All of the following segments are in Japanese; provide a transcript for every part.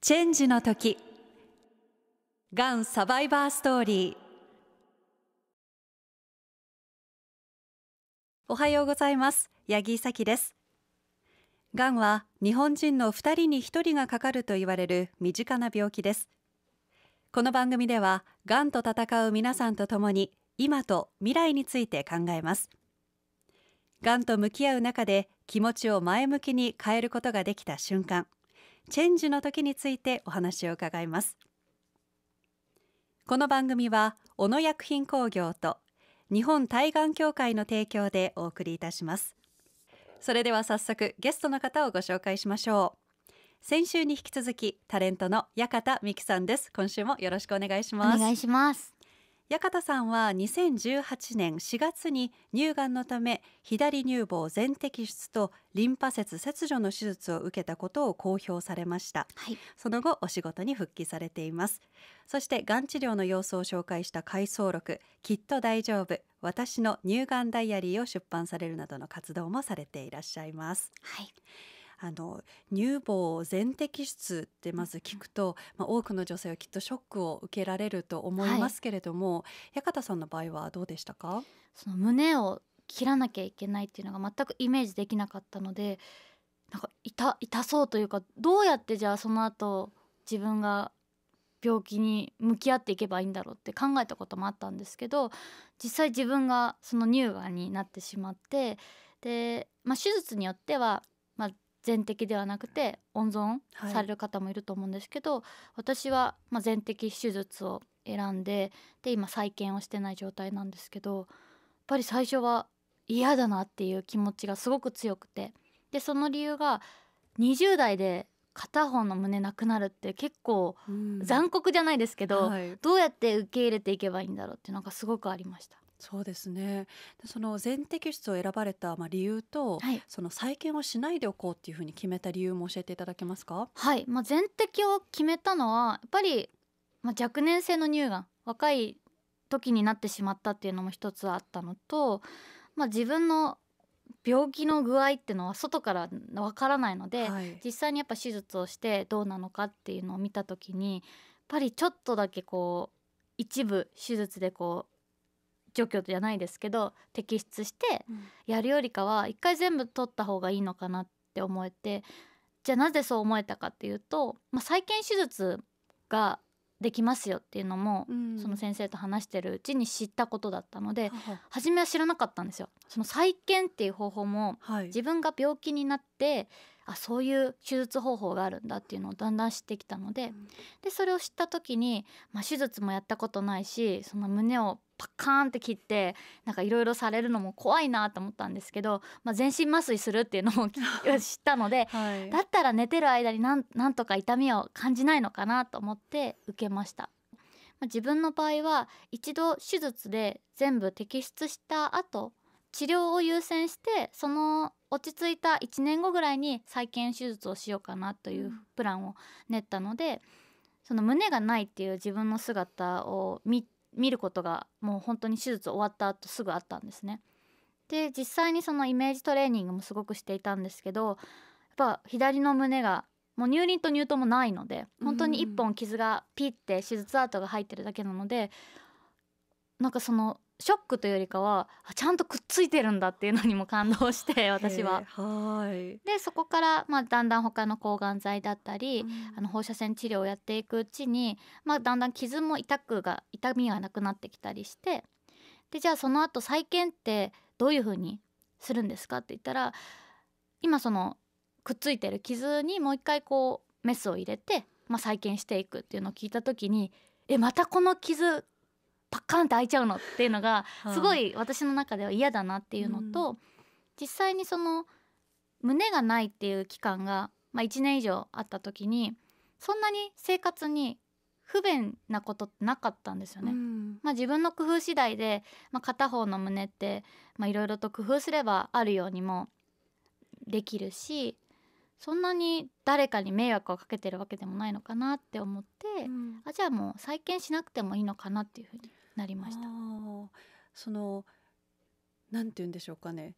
チェンジの時がんサバイバーストーリーおはようございます八木咲ですがんは日本人の2人に1人がかかると言われる身近な病気ですこの番組ではがんと戦う皆さんとともに今と未来について考えますがんと向き合う中で気持ちを前向きに変えることができた瞬間チェンジの時についてお話を伺いますこの番組は小野薬品工業と日本対岸協会の提供でお送りいたしますそれでは早速ゲストの方をご紹介しましょう先週に引き続きタレントの館美希さんです今週もよろしくお願いしますお願いします矢方さんは2018年4月に乳がんのため左乳房全摘出とリンパ節切除の手術を受けたことを公表されました、はい、その後お仕事に復帰されていますそしてがん治療の様子を紹介した回想録「きっと大丈夫私の乳がんダイアリー」を出版されるなどの活動もされていらっしゃいます。はいあの乳房全摘出ってまず聞くと、まあ、多くの女性はきっとショックを受けられると思いますけれども、はい、館さんの場合はどうでしたかその胸を切らなきゃいけないっていうのが全くイメージできなかったのでなんか痛痛そうというかどうやってじゃあその後自分が病気に向き合っていけばいいんだろうって考えたこともあったんですけど実際自分がその乳がんになってしまってで、まあ、手術によっては全摘ではなくて温存される方もいると思うんですけど、はい、私は、ま全摘手術を選んでで今再建をしてない状態なんですけどやっぱり最初は嫌だなっていう気持ちがすごく強くてでその理由が20代で片方の胸なくなるって結構残酷じゃないですけど、うんはい、どうやって受け入れていけばいいんだろうっていうのがすごくありました。そうですねでその全摘出を選ばれたまあ理由と、はいその再建をしないでおこうっていうふうに決めた理由も教えていただけますかはい、まあ、全摘を決めたのはやっぱり、まあ、若年性の乳がん若い時になってしまったっていうのも一つあったのと、まあ、自分の病気の具合っていうのは外からわからないので、はい、実際にやっぱ手術をしてどうなのかっていうのを見た時にやっぱりちょっとだけこう一部手術でこう除去じゃないですけど摘出してやるよりかは一回全部取った方がいいのかなって思えてじゃあなぜそう思えたかっていうと、まあ、再建手術ができますよっていうのも、うん、その先生と話してるうちに知ったことだったので、はは初めは知らなかったんですよ。その再建っていう方法も、はい、自分が病気になってあそういう手術方法があるんだっていうのをだんだん知ってきたのでうん、でそれを知った時に、まあ、手術もやったことないしその胸をパカーンって切ってなんかいろいろされるのも怖いなと思ったんですけど、まあ、全身麻酔するっていうのを知ったので、はい、だったら寝てる間になんなんとか痛みを感じないのかなと思って受けました。まあ、自分の場合は一度手術で全部摘出した後治療を優先してその落ち着いた1年後ぐらいに再建手術をしようかなというプランを練ったので、その胸がないっていう自分の姿を見見ることがもう本当に手術終わった後すぐあったんですね。で実際にそのイメージトレーニングもすごくしていたんですけどやっぱ左の胸がもう乳輪と乳頭もないので本当に1本傷がピッて手術アが入ってるだけなので、うん、なんかそのショックというよりかはちゃんとくっついてるんだっていうのにも感動して私は。はいでそこから、まあ、だんだん他の抗がん剤だったり、うん、あの放射線治療をやっていくうちに、まあ、だんだん傷も痛くが痛みがなくなってきたりしてでじゃあその後再建ってどういうふうにするんですかって言ったら今そのくっついてる傷にもう一回こうメスを入れて、まあ、再建していくっていうのを聞いた時にえまたこの傷パカンって開いちゃうのっていうのがすごい私の中では嫌だなっていうのと、うん、実際にその胸がないっていう期間が、まあ、1年以上あった時にそんなに生活に不便なことってなかったんですよね。うん、まあ、自分の工夫次第で、まあ、片方の胸っていろいろと工夫すればあるようにもできるしそんなに誰かに迷惑をかけてるわけでもないのかなって思って、うん、あじゃあもう再建しなくてもいいのかなっていうふうになりました。そのなんて言うんでしょうかね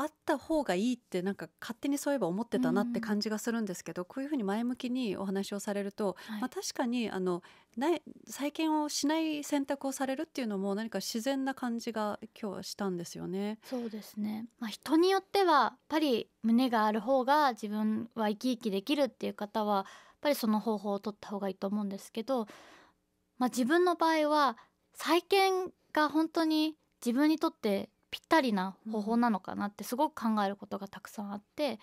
あった方がいいってなんか勝手にそういえば思ってたなって感じがするんですけど、うん、こういうふうに前向きにお話をされると、はい、まあ、確かにあのない再建をしない選択をされるっていうのも何か自然な感じが今日はしたんですよね。そうですね、まあ、人によってはやっぱり胸がある方が自分は生き生きできるっていう方はやっぱりその方法を取った方がいいと思うんですけど、まあ、自分の場合は再建が本当に自分にとってぴったりな方法なのかなってすごく考えることがたくさんあって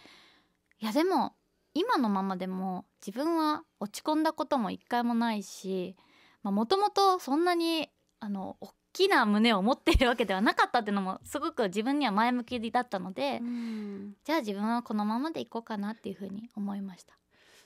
いやでも今のままでも自分は落ち込んだことも一回もないしもともとそんなにあの大きな胸を持っているわけではなかったっていうのもすごく自分には前向きだったので、じゃあ自分はこのままでいこうかなっていうふうに思いました。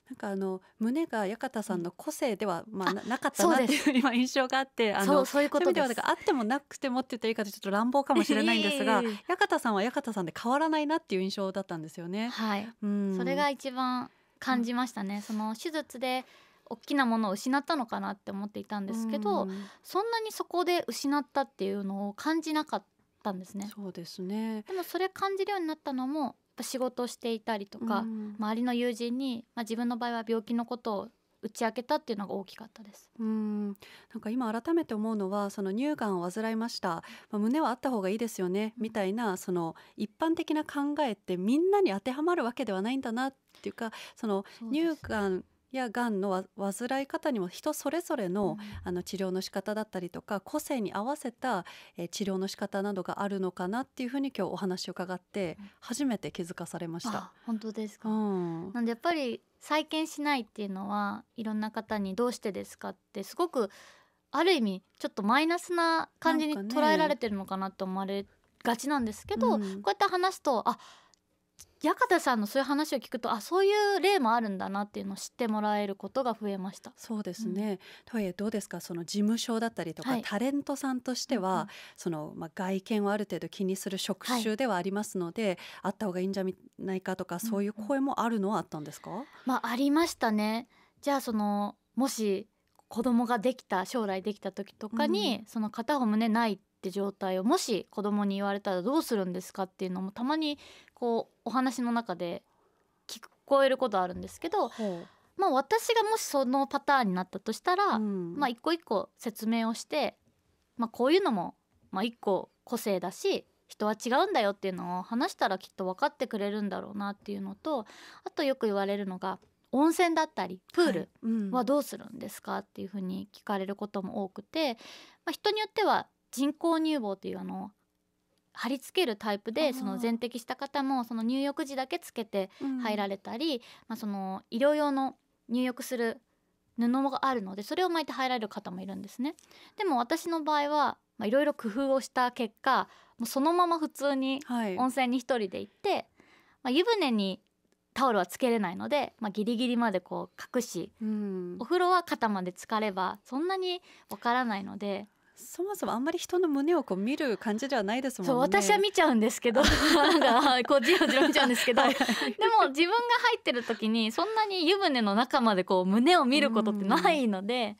なんかあの胸が館さんの個性では、まあ、なかったなっていう 今印象があってあのそういうことではあってもなくてもって言った言い方ちょっと乱暴かもしれないんですが 館さんは館さんで変わらないなっていう印象だったんですよね。はい、うん、それが一番感じましたね、その手術で大きなものを失ったのかなって思っていたんですけど、うん、そんなにそこで失ったっていうのを感じなかったんですね。そうですねでもそれ感じるようになったのもぱ仕事をしていたりとか、うん、周りの友人に、まあ、自分の場合は病気のことを打ち明けたっていうのが大きかったですうんなんか今改めて思うのはその乳がんを患いました、まあ、胸はあった方がいいですよねみたいなその一般的な考えってみんなに当てはまるわけではないんだなっていうかその乳がんやがんの患い方にも人それぞれのうん、あの治療の仕方だったりとか個性に合わせた、え治療の仕方などがあるのかなっていうふうに今日お話を伺って初めて気づかされました。うん、本当ですか、うん、なんでやっぱり再建しないっていうのはいろんな方にどうしてですかってすごくある意味ちょっとマイナスな感じに捉えられてるのかなって思われがちなんですけど、ねうん、こうやって話すとあ矢方さんのそういう話を聞くとあそういう例もあるんだなっていうのを知ってもらえることが増えましたそうですね、うん、とはいえどうですかその事務所だったりとか、はい、タレントさんとしては、うん、そのまあ、外見をある程度気にする職種ではありますので、はい、あった方がいいんじゃないかとかそういう声もあるのはあったんですか、うん、まあ、ありましたねじゃあそのもし子供ができた将来できた時とかに、その片方胸ないっって状態をもし子供に言われたらどうするんですかっていうのもたまにこうお話の中で聞こえることあるんですけど、まあ、私がもしそのパターンになったとしたら、うん、まあ、一個一個説明をして、まあ、こういうのも、まあ、一個個性だし人は違うんだよっていうのを話したらきっと分かってくれるんだろうなっていうのとあとよく言われるのが温泉だったりプールはどうするんですかっていうふうに聞かれることも多くて、まあ、人によっては人工乳房というあの貼り付けるタイプでその全摘した方もその入浴時だけつけて入られたり、うん、まあ、その医療用の入浴する布があるのでそれを巻いて入られる方もいるんですね。でも私の場合はいろいろ工夫をした結果もうそのまま普通に温泉に1人で行って、はい、まあ、湯船にタオルはつけれないので、まあ、ギリギリまでこう隠し、うん、お風呂は肩まで浸かればそんなにわからないのでそもそもあんまり人の胸をこう見る感じではないですもんね。私は見ちゃうんですけど、なんかこうじろじろ見ちゃうんですけど、はいはい、でも自分が入ってる時にそんなに湯船の中までこう胸を見ることってないので、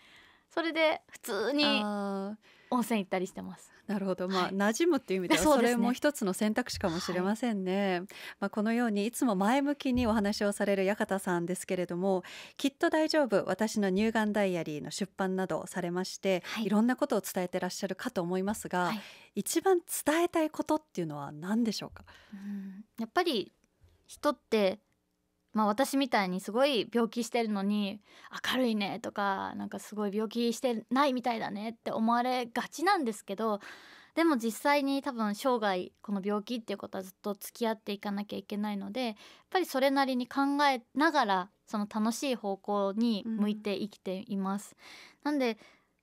それで普通に温泉行ったりしてます。なるほど、まあ、はい、馴染むっていう意味ではそれも一つの選択肢かもしれませんね。ねはい、まあ、このようにいつも前向きにお話をされる館さんですけれども「きっと大丈夫私の乳がんダイアリー」の出版などされまして、はい、いろんなことを伝えてらっしゃるかと思いますが、はい、一番伝えたいことっていうのは何でしょうかうんやっぱり人ってまあ、私みたいにすごい病気してるのに明るいねとかなんかすごい病気してないみたいだねって思われがちなんですけどでも実際に多分生涯この病気っていうことはずっと付き合っていかなきゃいけないのでやっぱりそれなりに考えながらその楽しい方向に向いて生きています。うん、なんで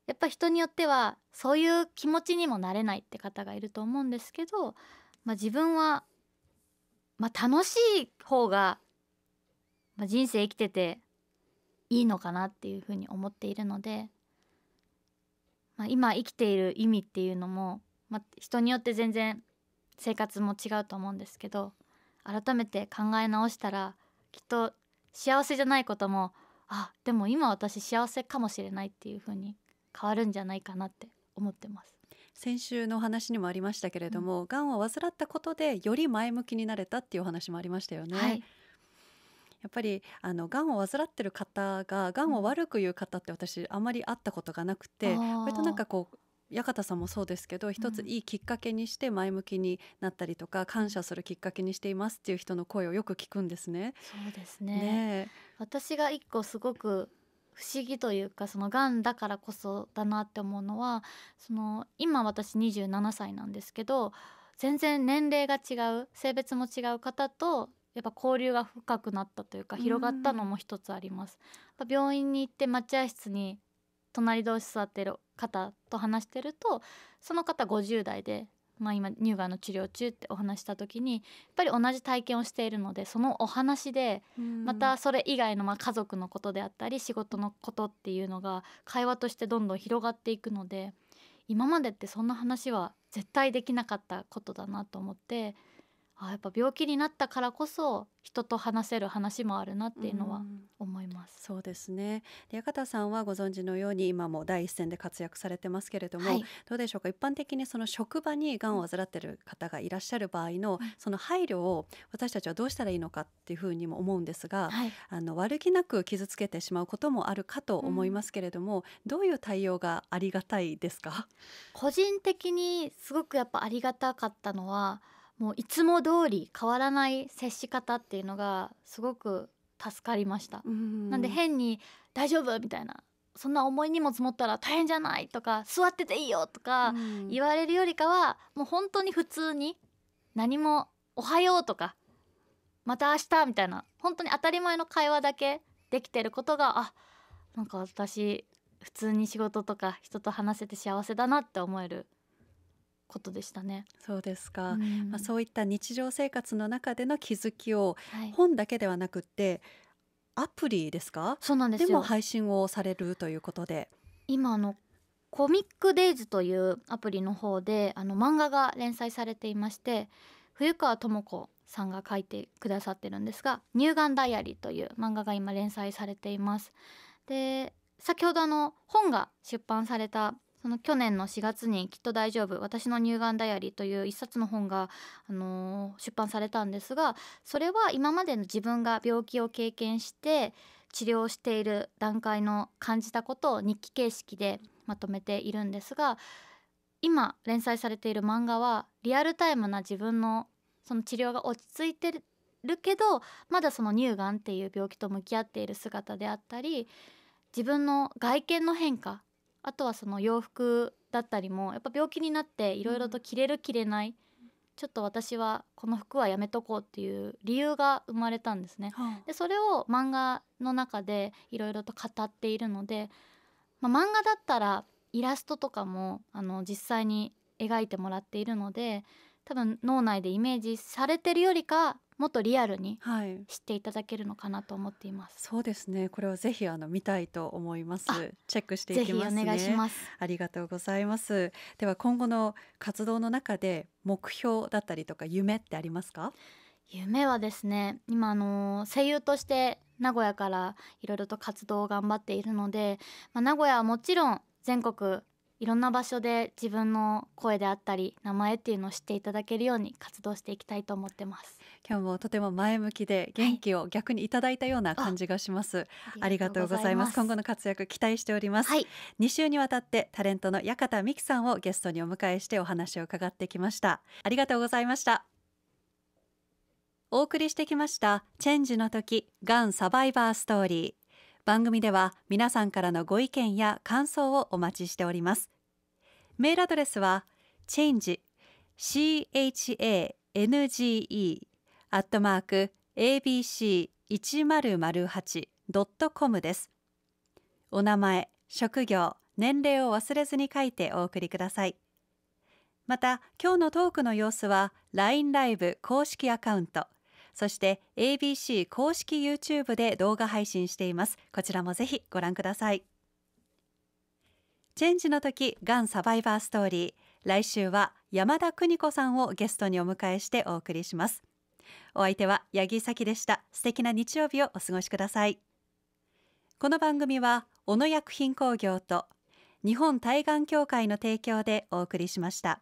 やっぱ人によってはそういう気持ちにもなれないって方がいると思うんですけど、まあ、自分は、まあ、楽しい方がまあ、人生生きてていいのかなっていうふうに思っているので、まあ、今生きている意味っていうのも、まあ、人によって全然生活も違うと思うんですけど改めて考え直したらきっと幸せじゃないこともあでも今私幸せかもしれないっていうふうに変わるんじゃないかなって思ってます。先週の話にもありましたけれども、が、んを患ったことでより前向きになれたっていうお話もありましたよね。はいやっぱりあのがんを患ってる方ががんを悪く言う方って私あまり会ったことがなくて割となんかこう館さんもそうですけど一ついいきっかけにして前向きになったりとか、うん、感謝するきっかけにしていますっていう人の声をよく聞くんですね。そうですね、ね、私が一個すごく不思議というかそのがんだからこそだなって思うのはその今私27歳なんですけど全然年齢が違う性別も違う方とやっぱ交流が深くなったというか広がったのも一つあります。病院に行って待合室に隣同士座ってる方と話してるとその方50代で、まあ、今乳がんの治療中ってお話した時にやっぱり同じ体験をしているのでそのお話でまたそれ以外のま家族のことであったり仕事のことっていうのが会話としてどんどん広がっていくので今までってそんな話は絶対できなかったことだなと思って。あやっぱ病気になったからこそ人と話せる話もあるなっていうのは思います、うん、そうですね矢方さんはご存知のように今も第一線で活躍されてますけれども、はい、どうでしょうか一般的にその職場にがんを患ってる方がいらっしゃる場合の、その配慮を私たちはどうしたらいいのかっていうふうにも思うんですが、はい、あの悪気なく傷つけてしまうこともあるかと思いますけれども、うん、どういう対応がありがたいですか個人的にすごくやっぱありがたかったのはもういつも通り変わらない接し方っていうのがすごく助かりました。なんで変に「大丈夫?」みたいな「そんな重い荷物持ったら大変じゃない?」とか「座ってていいよ」とか言われるよりかはもう本当に普通に何も「おはよう」とか「また明日」みたいな本当に当たり前の会話だけできてることがあなんか私普通に仕事とか人と話せて幸せだなって思えることでしたね。そうですか、うん、まあ、そういった日常生活の中での気づきを、本だけではなくて、はい、アプリですかそうなんですでも配信をされるということで今のコミックデイズというアプリの方であの漫画が連載されていまして冬川智子さんが書いてくださってるんですが「乳がんダイアリー」という漫画が今連載されています。で先ほどあの本が出版されたその去年の4月に「きっと大丈夫私の乳がんダイアリー」という一冊の本が、あのー、出版されたんですがそれは今までの自分が病気を経験して治療している段階の感じたことを日記形式でまとめているんですが今連載されている漫画はリアルタイムな自分のその治療が落ち着いてるけどまだその乳がんっていう病気と向き合っている姿であったり自分の外見の変化あとはその洋服だったりもやっぱ病気になっていろいろと着れる着れない、ちょっと私はこの服はやめとこうっていう理由が生まれたんですね。でそれを漫画の中でいろいろと語っているので、まあ、漫画だったらイラストとかもあの実際に描いてもらっているので多分脳内でイメージされてるよりかもっとリアルに知っていただけるのかなと思っています、はい、そうですねこれはぜひあの見たいと思いますチェックしていきます、ね、お願いしますありがとうございますでは今後の活動の中で目標だったりとか夢ってありますか夢はですね今あの声優として名古屋からいろいろと活動を頑張っているので、まあ、名古屋はもちろん全国いろんな場所で自分の声であったり名前っていうのを知っていただけるように活動していきたいと思ってます今日もとても前向きで元気を逆にいただいたような感じがします、はい、ありがとうございます今後の活躍期待しております、はい、週にわたってタレントの館美希さんをゲストにお迎えしてお話を伺ってきましたありがとうございましたお送りしてきましたチェンジの時がんサバイバーストーリー番組では皆さんからのご意見や感想をお待ちしておりますメールアドレスは change change アットマーク abc1008.com ですお名前職業年齢を忘れずに書いてお送りくださいまた今日のトークの様子は LINE ライブ公式アカウントそして ABC 公式 YouTube で動画配信していますこちらもぜひご覧くださいチェンジの時がんサバイバーストーリー来週は山田邦子さんをゲストにお迎えしてお送りしますお相手は八木咲でした素敵な日曜日をお過ごしくださいこの番組は小野薬品工業と日本対岸協会の提供でお送りしました。